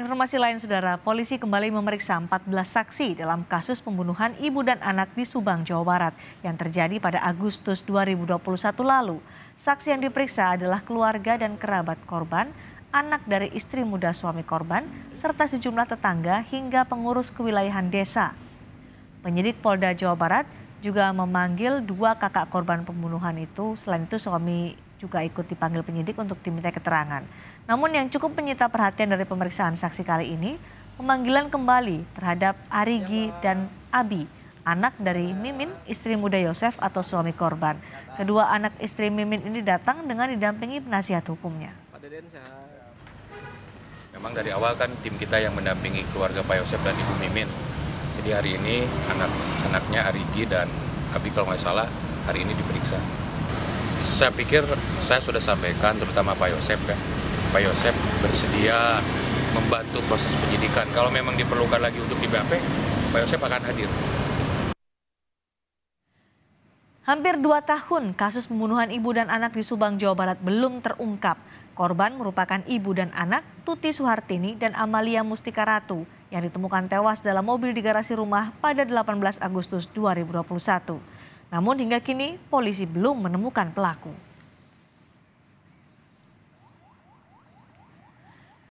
Informasi lain, Saudara, polisi kembali memeriksa 14 saksi dalam kasus pembunuhan ibu dan anak di Subang, Jawa Barat yang terjadi pada Agustus 2021 lalu. Saksi yang diperiksa adalah keluarga dan kerabat korban, anak dari istri muda suami korban, serta sejumlah tetangga hingga pengurus kewilayahan desa. Penyidik Polda Jawa Barat juga memanggil dua kakak korban pembunuhan itu, selain itu suami juga ikut dipanggil penyidik untuk diminta keterangan. Namun yang cukup menyita perhatian dari pemeriksaan saksi kali ini, pemanggilan kembali terhadap Arigi dan Abi, anak dari Mimin, istri muda Yosef atau suami korban. Kedua anak istri Mimin ini datang dengan didampingi penasihat hukumnya. Memang dari awal kan tim kita yang mendampingi keluarga Pak Yosef dan Ibu Mimin. Jadi hari ini anak-anaknya Arigi dan Abi kalau nggak salah hari ini diperiksa. Saya pikir saya sudah sampaikan, terutama Pak Yosep ya. Pak Yosep bersedia membantu proses penyidikan. Kalau memang diperlukan lagi untuk di BAP, Pak Yosep akan hadir. Hampir dua tahun kasus pembunuhan ibu dan anak di Subang, Jawa Barat belum terungkap. Korban merupakan ibu dan anak Tuti Suhartini dan Amalia Mustika Ratu yang ditemukan tewas dalam mobil di garasi rumah pada 18 Agustus 2021. Namun hingga kini polisi belum menemukan pelaku.